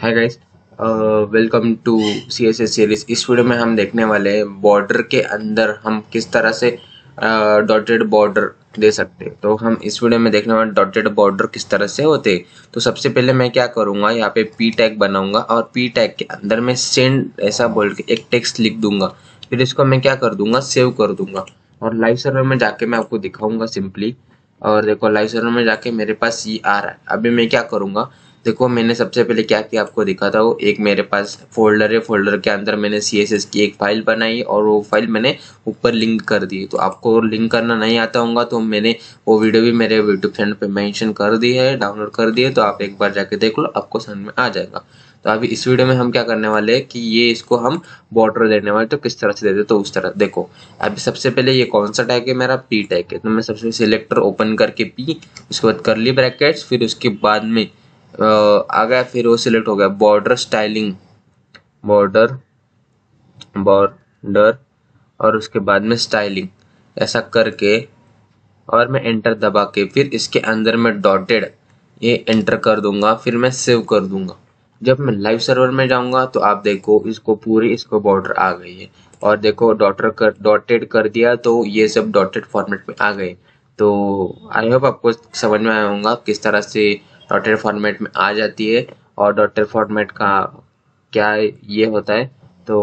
hi guys welcome to C S S series इस video में हम देखने वाले हैं बॉर्डर के अंदर हम किस तरह से डॉटेड uh, बॉर्डर दे सकते हैं तो हम इस वीडियो में देखने वाले डॉटेड बॉर्डर किस तरह से होते तो सबसे पहले मैं क्या करूँगा यहाँ पे पी टैग बनाऊंगा और पी टैग के अंदर मैं सेंड ऐसा बोल के एक टेक्स्ट लिख दूंगा फिर इसको मैं क्या कर दूंगा सेव कर दूंगा और लाइव सर्वर में जाके मैं आपको दिखाऊंगा सिंपली और देखो लाइव सर्वर में जाके मेरे पास ये आ रहा है अभी मैं क्या करूँगा देखो मैंने सबसे पहले क्या किया आपको दिखा था वो एक मेरे पास फोल्डर है फोल्डर के अंदर मैंने सी की एक फाइल बनाई और वो फाइल मैंने ऊपर लिंक कर दी तो आपको लिंक करना नहीं आता होगा तो मैंने वो वीडियो भी मेरे यूट्यूब चैनल पे मैंशन कर दी है डाउनलोड कर दी है तो आप एक बार जाके देख लो आपको समझ में आ जाएगा तो अभी इस वीडियो में हम क्या करने वाले हैं कि ये इसको हम बॉर्डर देने वाले तो किस तरह से देते तो उस तरह देखो अभी सबसे पहले ये कौन सा टैग है मेरा पी टैग है तो मैं सबसे सिलेक्टर ओपन करके पी उसके बाद कर ली ब्रैकेट फिर उसके बाद में आ गया फिर वो सिलेक्ट हो गया बॉर्डर स्टाइलिंग बॉर्डर बॉर्डर और उसके बाद में स्टाइलिंग ऐसा करके और मैं एंटर दबा के फिर इसके अंदर में डॉटेड ये एंटर कर दूंगा फिर मैं सेव कर दूंगा जब मैं लाइव सर्वर में जाऊंगा तो आप देखो इसको पूरी इसको बॉर्डर आ गई है और देखो डॉटर कर डॉटेड कर दिया तो ये सब डॉटेड फॉर्मेट में आ गए तो आई होप आपको समझ में आया होगा किस तरह से डॉटेड फॉर्मेट में आ जाती है और डॉटेड फॉर्मेट का क्या ये होता है तो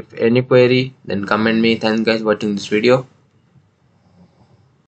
if any query then comment me thank guys watching this video